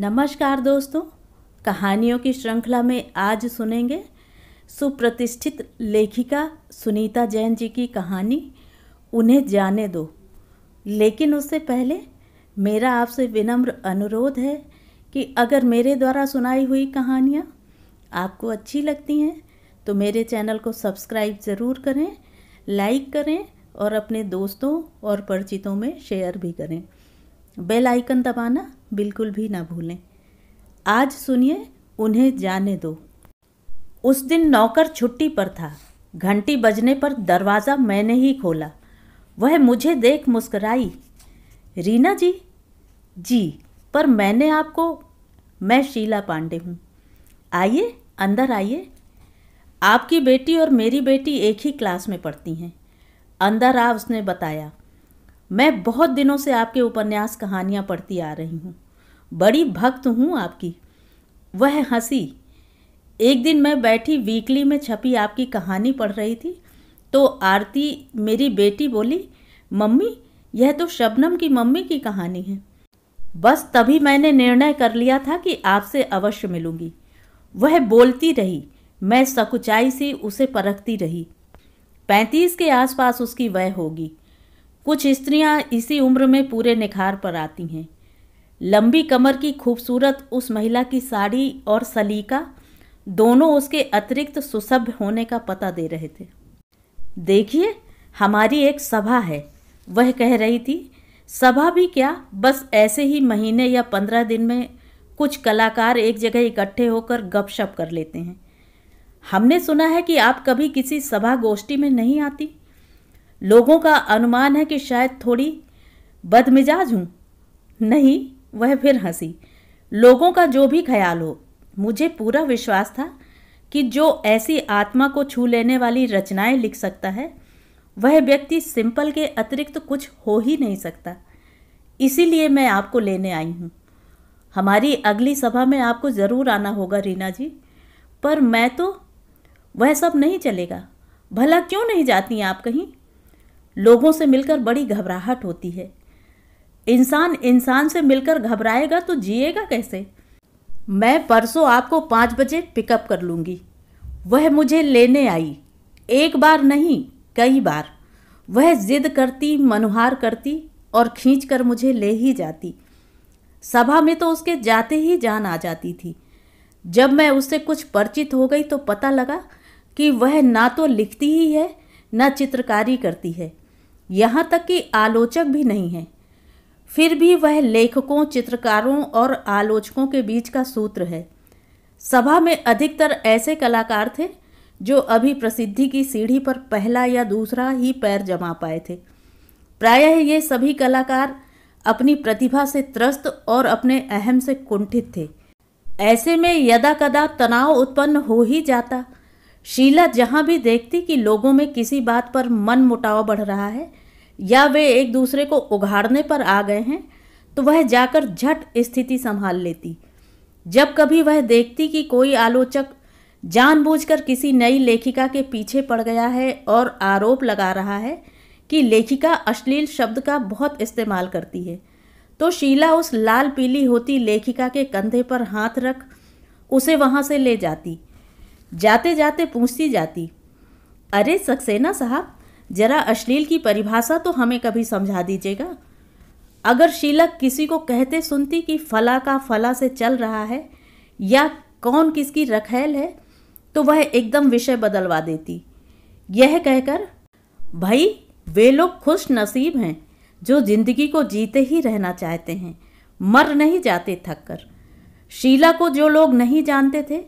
नमस्कार दोस्तों कहानियों की श्रृंखला में आज सुनेंगे सुप्रतिष्ठित लेखिका सुनीता जैन जी की कहानी उन्हें जाने दो लेकिन उससे पहले मेरा आपसे विनम्र अनुरोध है कि अगर मेरे द्वारा सुनाई हुई कहानियाँ आपको अच्छी लगती हैं तो मेरे चैनल को सब्सक्राइब ज़रूर करें लाइक करें और अपने दोस्तों और परिचितों में शेयर भी करें बेल आइकन दबाना बिल्कुल भी ना भूलें आज सुनिए उन्हें जाने दो उस दिन नौकर छुट्टी पर था घंटी बजने पर दरवाज़ा मैंने ही खोला वह मुझे देख मुस्कराई रीना जी जी पर मैंने आपको मैं शीला पांडे हूँ आइए अंदर आइए आपकी बेटी और मेरी बेटी एक ही क्लास में पढ़ती हैं अंदर आ उसने बताया मैं बहुत दिनों से आपके उपन्यास कहानियाँ पढ़ती आ रही हूँ बड़ी भक्त हूँ आपकी वह हंसी एक दिन मैं बैठी वीकली में छपी आपकी कहानी पढ़ रही थी तो आरती मेरी बेटी बोली मम्मी यह तो शबनम की मम्मी की कहानी है बस तभी मैंने निर्णय कर लिया था कि आपसे अवश्य मिलूंगी वह बोलती रही मैं सकुचाई सी उसे परखती रही पैंतीस के आसपास उसकी वह होगी कुछ स्त्रियां इसी उम्र में पूरे निखार पर आती हैं लंबी कमर की खूबसूरत उस महिला की साड़ी और सलीका दोनों उसके अतिरिक्त सुसभ्य होने का पता दे रहे थे देखिए हमारी एक सभा है वह कह रही थी सभा भी क्या बस ऐसे ही महीने या पंद्रह दिन में कुछ कलाकार एक जगह इकट्ठे होकर गपशप कर लेते हैं हमने सुना है कि आप कभी किसी सभा गोष्ठी में नहीं आती लोगों का अनुमान है कि शायद थोड़ी बदमिजाज हूँ नहीं वह फिर हंसी लोगों का जो भी ख्याल हो मुझे पूरा विश्वास था कि जो ऐसी आत्मा को छू लेने वाली रचनाएं लिख सकता है वह व्यक्ति सिंपल के अतिरिक्त तो कुछ हो ही नहीं सकता इसीलिए मैं आपको लेने आई हूँ हमारी अगली सभा में आपको ज़रूर आना होगा रीना जी पर मैं तो वह सब नहीं चलेगा भला क्यों नहीं जाती आप कहीं लोगों से मिलकर बड़ी घबराहट होती है इंसान इंसान से मिलकर घबराएगा तो जिएगा कैसे मैं परसों आपको पाँच बजे पिकअप कर लूँगी वह मुझे लेने आई एक बार नहीं कई बार वह जिद करती मनुहार करती और खींच कर मुझे ले ही जाती सभा में तो उसके जाते ही जान आ जाती थी जब मैं उससे कुछ परिचित हो गई तो पता लगा कि वह ना तो लिखती ही है ना चित्रकारी करती है यहाँ तक कि आलोचक भी नहीं हैं फिर भी वह लेखकों चित्रकारों और आलोचकों के बीच का सूत्र है सभा में अधिकतर ऐसे कलाकार थे जो अभी प्रसिद्धि की सीढ़ी पर पहला या दूसरा ही पैर जमा पाए थे प्रायः ये सभी कलाकार अपनी प्रतिभा से त्रस्त और अपने अहम से कुंठित थे ऐसे में यदा कदा तनाव उत्पन्न हो ही जाता शीला जहाँ भी देखती कि लोगों में किसी बात पर मन मुटाव बढ़ रहा है या वे एक दूसरे को उघाड़ने पर आ गए हैं तो वह जाकर झट स्थिति संभाल लेती जब कभी वह देखती कि कोई आलोचक जानबूझकर किसी नई लेखिका के पीछे पड़ गया है और आरोप लगा रहा है कि लेखिका अश्लील शब्द का बहुत इस्तेमाल करती है तो शीला उस लाल पीली होती लेखिका के कंधे पर हाथ रख उसे वहाँ से ले जाती जाते जाते पूछती जाती अरे सक्सेना साहब जरा अश्लील की परिभाषा तो हमें कभी समझा दीजिएगा अगर शीलक किसी को कहते सुनती कि फला का फला से चल रहा है या कौन किसकी रखेल है तो वह एकदम विषय बदलवा देती यह कहकर भाई वे लोग खुश नसीब हैं जो जिंदगी को जीते ही रहना चाहते हैं मर नहीं जाते थककर शीला को जो लोग नहीं जानते थे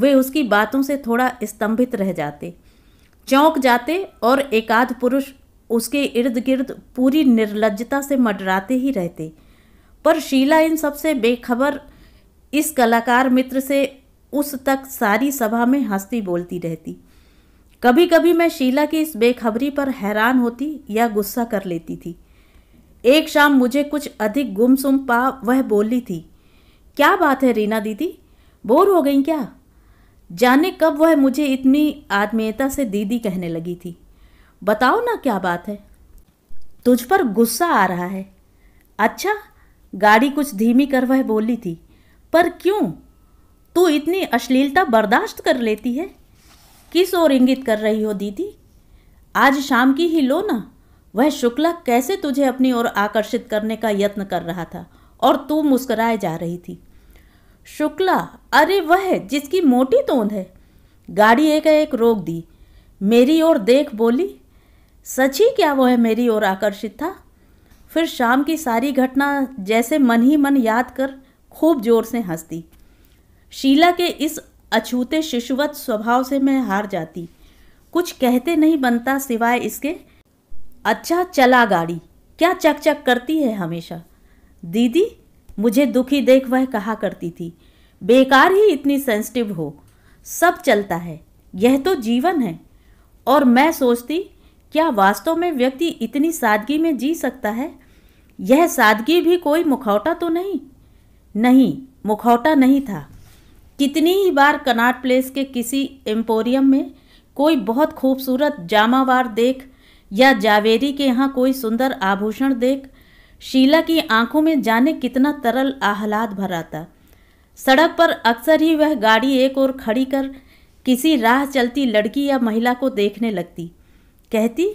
वे उसकी बातों से थोड़ा स्तंभित रह जाते चौंक जाते और एकाध पुरुष उसके इर्द गिर्द पूरी निर्लजता से मडराते ही रहते पर शीला इन सबसे बेखबर इस कलाकार मित्र से उस तक सारी सभा में हंसती बोलती रहती कभी कभी मैं शीला की इस बेखबरी पर हैरान होती या गुस्सा कर लेती थी एक शाम मुझे कुछ अधिक गुमसुम पा वह बोली थी क्या बात है रीना दीदी बोर हो गई क्या जाने कब वह मुझे इतनी आत्मीयता से दीदी कहने लगी थी बताओ ना क्या बात है तुझ पर गुस्सा आ रहा है अच्छा गाड़ी कुछ धीमी कर वह बोली थी पर क्यों तू इतनी अश्लीलता बर्दाश्त कर लेती है किस ओर इंगित कर रही हो दीदी आज शाम की ही लो ना वह शुक्ला कैसे तुझे अपनी ओर आकर्षित करने का यत्न कर रहा था और तू मुस्कराए जा रही थी शुक्ला अरे वह जिसकी मोटी तोंद है गाड़ी एक एक रोक दी मेरी ओर देख बोली सच ही क्या वह मेरी ओर आकर्षित था फिर शाम की सारी घटना जैसे मन ही मन याद कर खूब जोर से हंसती शीला के इस अछूते शिशुवत स्वभाव से मैं हार जाती कुछ कहते नहीं बनता सिवाय इसके अच्छा चला गाड़ी क्या चक चक करती है हमेशा दीदी मुझे दुखी देख वह कहा करती थी बेकार ही इतनी सेंसिटिव हो सब चलता है यह तो जीवन है और मैं सोचती क्या वास्तव में व्यक्ति इतनी सादगी में जी सकता है यह सादगी भी कोई मुखौटा तो नहीं नहीं मुखौटा नहीं था कितनी ही बार कनाट प्लेस के किसी एम्पोरियम में कोई बहुत खूबसूरत जामावार देख या जावेरी के यहाँ कोई सुंदर आभूषण देख शीला की आंखों में जाने कितना तरल आह्लाद भरा था सड़क पर अक्सर ही वह गाड़ी एक ओर खड़ी कर किसी राह चलती लड़की या महिला को देखने लगती कहती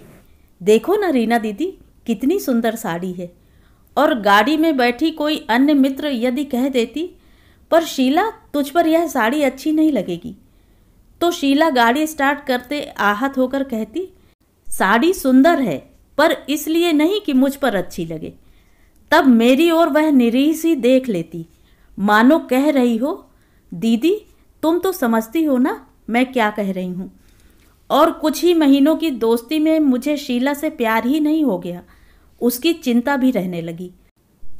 देखो ना रीना दीदी कितनी सुंदर साड़ी है और गाड़ी में बैठी कोई अन्य मित्र यदि कह देती पर शीला तुझ पर यह साड़ी अच्छी नहीं लगेगी तो शीला गाड़ी स्टार्ट करते आहत होकर कहती साड़ी सुंदर है पर इसलिए नहीं कि मुझ पर अच्छी लगे तब मेरी ओर वह निरीह सी देख लेती मानो कह रही हो दीदी तुम तो समझती हो ना मैं क्या कह रही हूँ और कुछ ही महीनों की दोस्ती में मुझे शीला से प्यार ही नहीं हो गया उसकी चिंता भी रहने लगी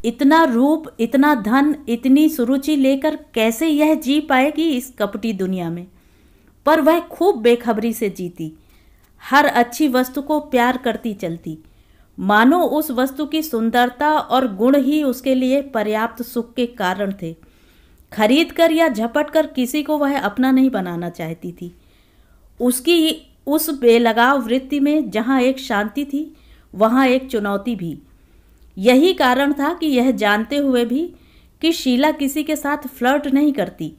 इतना रूप इतना धन इतनी सुरुचि लेकर कैसे यह जी पाएगी इस कपटी दुनिया में पर वह खूब बेखबरी से जीती हर अच्छी वस्तु को प्यार करती चलती मानो उस वस्तु की सुंदरता और गुण ही उसके लिए पर्याप्त सुख के कारण थे खरीद कर या झपट कर किसी को वह अपना नहीं बनाना चाहती थी उसकी उस बेलगाव वृत्ति में जहाँ एक शांति थी वहाँ एक चुनौती भी यही कारण था कि यह जानते हुए भी कि शीला किसी के साथ फ्लर्ट नहीं करती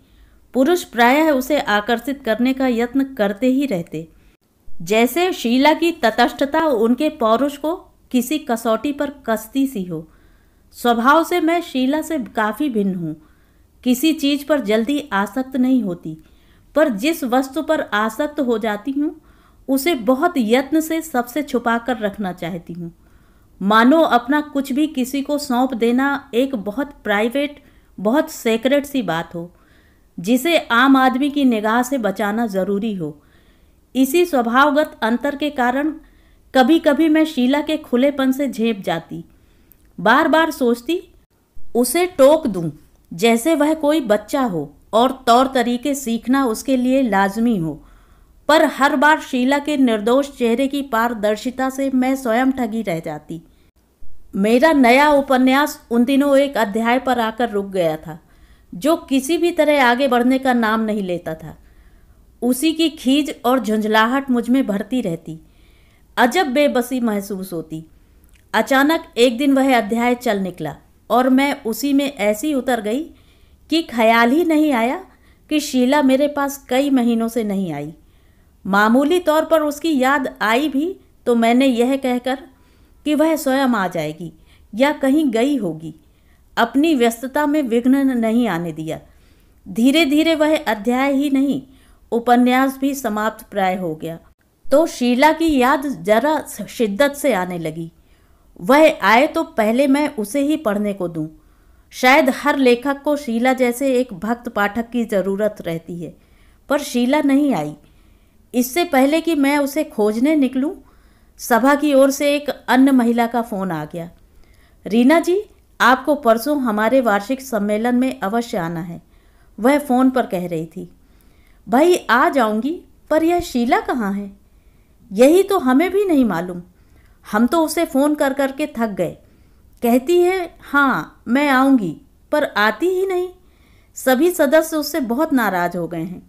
पुरुष प्रायः उसे आकर्षित करने का यत्न करते ही रहते जैसे शीला की तटस्थता उनके पौरुष को किसी कसौटी पर कसती सी हो स्वभाव से मैं शीला से काफ़ी भिन्न हूँ किसी चीज़ पर जल्दी आसक्त नहीं होती पर जिस वस्तु पर आसक्त हो जाती हूँ उसे बहुत यत्न से सबसे छुपा कर रखना चाहती हूँ मानो अपना कुछ भी किसी को सौंप देना एक बहुत प्राइवेट बहुत सेक्रेट सी बात हो जिसे आम आदमी की निगाह से बचाना ज़रूरी हो इसी स्वभावगत अंतर के कारण कभी कभी मैं शीला के खुलेपन से झेप जाती बार बार सोचती उसे टोक दूं जैसे वह कोई बच्चा हो और तौर तरीके सीखना उसके लिए लाजमी हो पर हर बार शीला के निर्दोष चेहरे की पारदर्शिता से मैं स्वयं ठगी रह जाती मेरा नया उपन्यास उन दिनों एक अध्याय पर आकर रुक गया था जो किसी भी तरह आगे बढ़ने का नाम नहीं लेता था उसी की खीज और झुंझलाहट मुझ में भरती रहती अजब बेबसी महसूस होती अचानक एक दिन वह अध्याय चल निकला और मैं उसी में ऐसी उतर गई कि ख्याल ही नहीं आया कि शीला मेरे पास कई महीनों से नहीं आई मामूली तौर पर उसकी याद आई भी तो मैंने यह कहकर कि वह स्वयं आ जाएगी या कहीं गई होगी अपनी व्यस्तता में विघ्न नहीं आने दिया धीरे धीरे वह अध्याय ही नहीं उपन्यास भी समाप्त प्राय हो गया तो शीला की याद जरा शिद्दत से आने लगी वह आए तो पहले मैं उसे ही पढ़ने को दूं। शायद हर लेखक को शीला जैसे एक भक्त पाठक की ज़रूरत रहती है पर शीला नहीं आई इससे पहले कि मैं उसे खोजने निकलूं, सभा की ओर से एक अन्य महिला का फ़ोन आ गया रीना जी आपको परसों हमारे वार्षिक सम्मेलन में अवश्य आना है वह फ़ोन पर कह रही थी भाई आ जाऊंगी पर यह शीला कहाँ है यही तो हमें भी नहीं मालूम हम तो उसे फ़ोन कर कर के थक गए कहती है हाँ मैं आऊँगी पर आती ही नहीं सभी सदस्य उससे बहुत नाराज़ हो गए हैं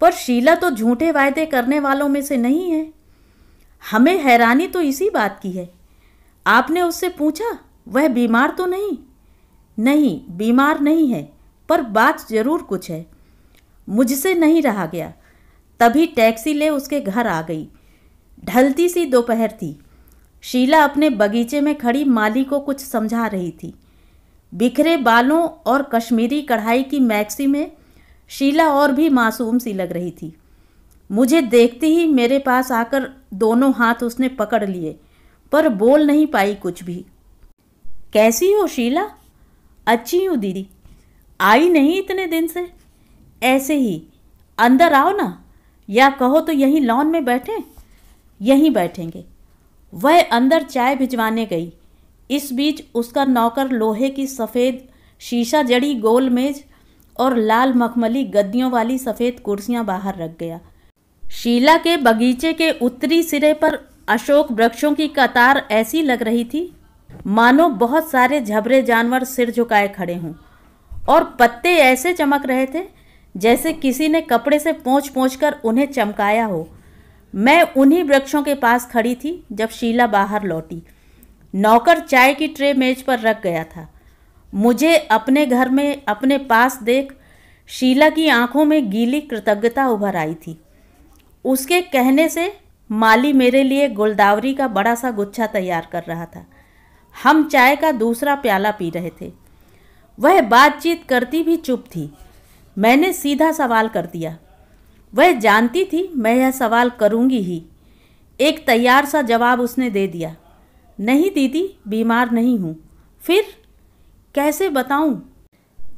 पर शीला तो झूठे वायदे करने वालों में से नहीं है हमें हैरानी तो इसी बात की है आपने उससे पूछा वह बीमार तो नहीं नहीं बीमार नहीं है पर बात ज़रूर कुछ है मुझसे नहीं रहा गया तभी टैक्सी ले उसके घर आ गई ढलती सी दोपहर थी शीला अपने बगीचे में खड़ी माली को कुछ समझा रही थी बिखरे बालों और कश्मीरी कढ़ाई की मैक्सी में शीला और भी मासूम सी लग रही थी मुझे देखते ही मेरे पास आकर दोनों हाथ उसने पकड़ लिए पर बोल नहीं पाई कुछ भी कैसी हो शीला अच्छी हूँ दीदी आई नहीं इतने दिन से ऐसे ही अंदर आओ ना या कहो तो यहीं लॉन में बैठें यहीं बैठेंगे वह अंदर चाय भिजवाने गई इस बीच उसका नौकर लोहे की सफ़ेद शीशा जड़ी गोल मेज और लाल मखमली गद्दियों वाली सफ़ेद कुर्सियां बाहर रख गया शीला के बगीचे के उत्तरी सिरे पर अशोक वृक्षों की कतार ऐसी लग रही थी मानो बहुत सारे झबरे जानवर सिर झुकाए खड़े हों और पत्ते ऐसे चमक रहे थे जैसे किसी ने कपड़े से पोंछ पोंछ कर उन्हें चमकाया हो मैं उन्हीं वृक्षों के पास खड़ी थी जब शीला बाहर लौटी नौकर चाय की ट्रे मेज पर रख गया था मुझे अपने घर में अपने पास देख शीला की आंखों में गीली कृतज्ञता उभर आई थी उसके कहने से माली मेरे लिए गुलदावरी का बड़ा सा गुच्छा तैयार कर रहा था हम चाय का दूसरा प्याला पी रहे थे वह बातचीत करती भी चुप थी मैंने सीधा सवाल कर दिया वह जानती थी मैं यह सवाल करूंगी ही एक तैयार सा जवाब उसने दे दिया नहीं दीदी बीमार नहीं हूँ फिर कैसे बताऊँ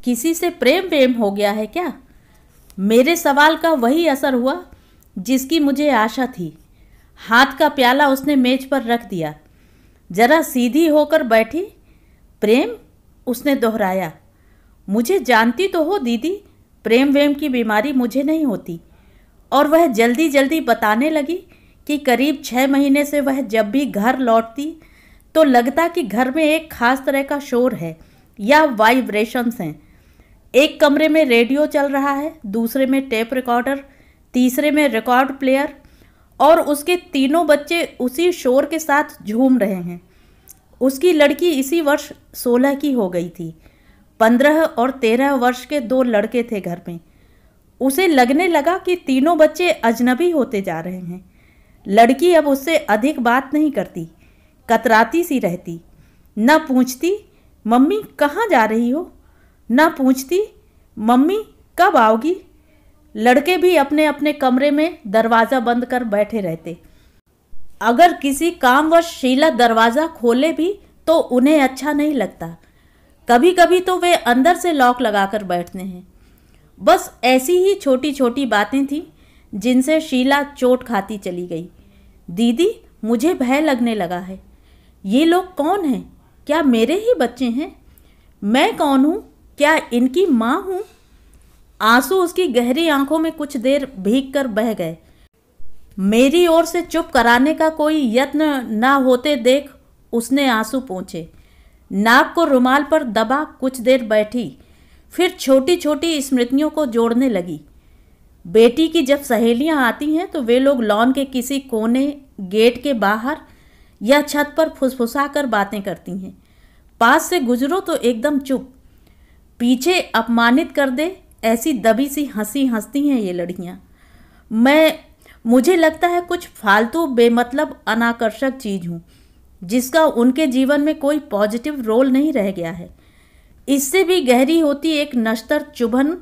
किसी से प्रेम प्रेम हो गया है क्या मेरे सवाल का वही असर हुआ जिसकी मुझे आशा थी हाथ का प्याला उसने मेज पर रख दिया जरा सीधी होकर बैठी प्रेम उसने दोहराया मुझे जानती तो हो दीदी प्रेम वेम की बीमारी मुझे नहीं होती और वह जल्दी जल्दी बताने लगी कि करीब छः महीने से वह जब भी घर लौटती तो लगता कि घर में एक खास तरह का शोर है या वाइब्रेशंस हैं एक कमरे में रेडियो चल रहा है दूसरे में टेप रिकॉर्डर तीसरे में रिकॉर्ड प्लेयर और उसके तीनों बच्चे उसी शोर के साथ झूम रहे हैं उसकी लड़की इसी वर्ष सोलह की हो गई थी पंद्रह और तेरह वर्ष के दो लड़के थे घर में उसे लगने लगा कि तीनों बच्चे अजनबी होते जा रहे हैं लड़की अब उससे अधिक बात नहीं करती कतराती सी रहती न पूछती मम्मी कहाँ जा रही हो न पूछती मम्मी कब आओगी लड़के भी अपने अपने कमरे में दरवाज़ा बंद कर बैठे रहते अगर किसी काम व शीला दरवाज़ा खोले भी तो उन्हें अच्छा नहीं लगता कभी कभी तो वे अंदर से लॉक लगाकर बैठते हैं बस ऐसी ही छोटी छोटी बातें थीं जिनसे शीला चोट खाती चली गई दीदी मुझे भय लगने लगा है ये लोग कौन हैं क्या मेरे ही बच्चे हैं मैं कौन हूँ क्या इनकी माँ हूँ आंसू उसकी गहरी आंखों में कुछ देर भीग कर बह गए मेरी ओर से चुप कराने का कोई यत्न ना होते देख उसने आंसू पहुँचे नाक को रुमाल पर दबा कुछ देर बैठी फिर छोटी छोटी स्मृतियों को जोड़ने लगी बेटी की जब सहेलियां आती हैं तो वे लोग लॉन के किसी कोने गेट के बाहर या छत पर फुसफुसा कर बातें करती हैं पास से गुजरो तो एकदम चुप पीछे अपमानित कर दे ऐसी दबी सी हंसी हंसती हैं ये लड़कियाँ मैं मुझे लगता है कुछ फालतू बेमतलब अनाकर्षक चीज़ हूँ जिसका उनके जीवन में कोई पॉजिटिव रोल नहीं रह गया है इससे भी गहरी होती एक नश्तर चुभन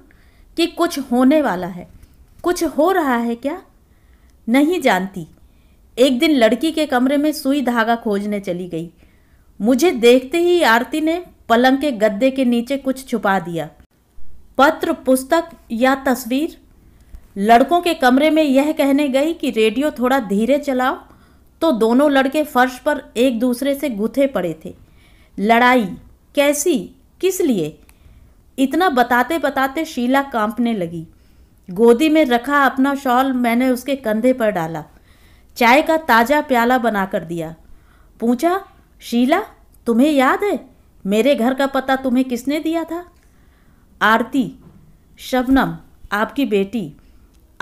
कि कुछ होने वाला है कुछ हो रहा है क्या नहीं जानती एक दिन लड़की के कमरे में सुई धागा खोजने चली गई मुझे देखते ही आरती ने पलंग के गद्दे के नीचे कुछ छुपा दिया पत्र पुस्तक या तस्वीर लड़कों के कमरे में यह कहने गई कि रेडियो थोड़ा धीरे चलाओ तो दोनों लड़के फर्श पर एक दूसरे से गुथे पड़े थे लड़ाई कैसी किस लिए इतना बताते बताते शीला कांपने लगी गोदी में रखा अपना शॉल मैंने उसके कंधे पर डाला चाय का ताज़ा प्याला बना कर दिया पूछा शीला तुम्हें याद है मेरे घर का पता तुम्हें किसने दिया था आरती शबनम आपकी बेटी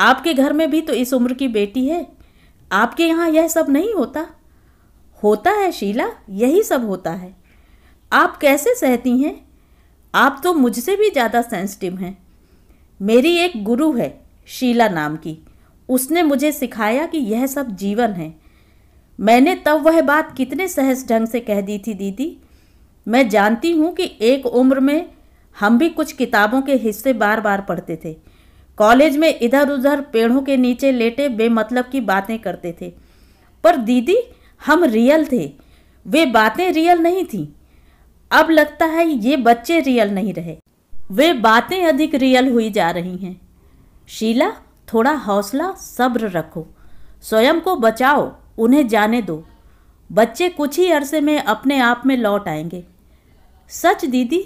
आपके घर में भी तो इस उम्र की बेटी है आपके यहाँ यह सब नहीं होता होता है शीला यही सब होता है आप कैसे सहती हैं आप तो मुझसे भी ज़्यादा सेंसिटिव हैं मेरी एक गुरु है शीला नाम की उसने मुझे सिखाया कि यह सब जीवन है मैंने तब वह बात कितने सहज ढंग से कह दी थी दीदी मैं जानती हूँ कि एक उम्र में हम भी कुछ किताबों के हिस्से बार बार पढ़ते थे कॉलेज में इधर उधर पेड़ों के नीचे लेटे बेमतलब की बातें करते थे पर दीदी हम रियल थे वे बातें रियल नहीं थीं अब लगता है ये बच्चे रियल नहीं रहे वे बातें अधिक रियल हुई जा रही हैं शीला थोड़ा हौसला सब्र रखो स्वयं को बचाओ उन्हें जाने दो बच्चे कुछ ही अरसे में अपने आप में लौट आएंगे सच दीदी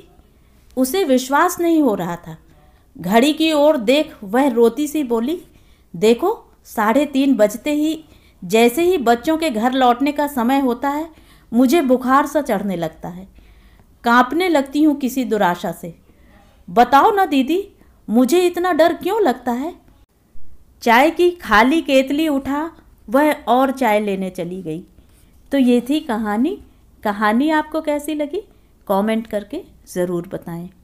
उसे विश्वास नहीं हो रहा था घड़ी की ओर देख वह रोती सी बोली देखो साढ़े तीन बजते ही जैसे ही बच्चों के घर लौटने का समय होता है मुझे बुखार सा चढ़ने लगता है कांपने लगती हूँ किसी दुराशा से बताओ ना दीदी मुझे इतना डर क्यों लगता है चाय की खाली केतली उठा वह और चाय लेने चली गई तो ये थी कहानी कहानी आपको कैसी लगी कमेंट करके ज़रूर बताएं